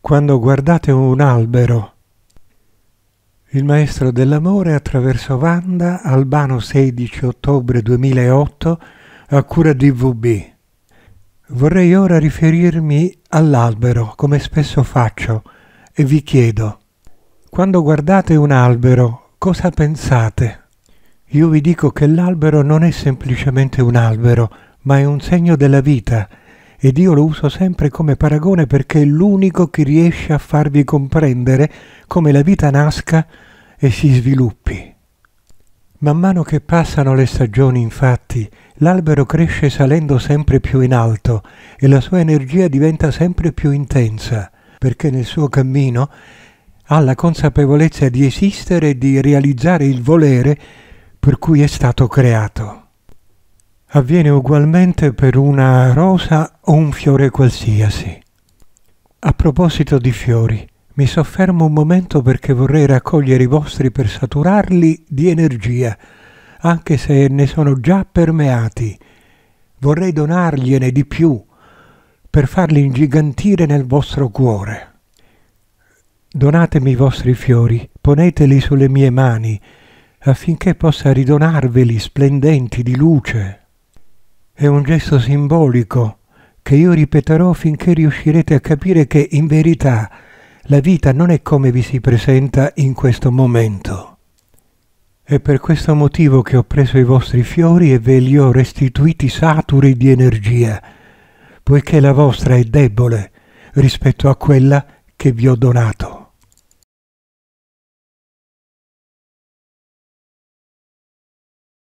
quando guardate un albero. Il maestro dell'amore attraverso Vanda, Albano 16 ottobre 2008, a cura di VB. Vorrei ora riferirmi all'albero, come spesso faccio, e vi chiedo, quando guardate un albero, cosa pensate? Io vi dico che l'albero non è semplicemente un albero, ma è un segno della vita, ed io lo uso sempre come paragone perché è l'unico che riesce a farvi comprendere come la vita nasca e si sviluppi. Man mano che passano le stagioni, infatti, l'albero cresce salendo sempre più in alto e la sua energia diventa sempre più intensa, perché nel suo cammino ha la consapevolezza di esistere e di realizzare il volere per cui è stato creato avviene ugualmente per una rosa o un fiore qualsiasi. A proposito di fiori, mi soffermo un momento perché vorrei raccogliere i vostri per saturarli di energia, anche se ne sono già permeati. Vorrei donargliene di più per farli ingigantire nel vostro cuore. Donatemi i vostri fiori, poneteli sulle mie mani, affinché possa ridonarveli splendenti di luce. È un gesto simbolico che io ripeterò finché riuscirete a capire che in verità la vita non è come vi si presenta in questo momento. È per questo motivo che ho preso i vostri fiori e ve li ho restituiti saturi di energia, poiché la vostra è debole rispetto a quella che vi ho donato.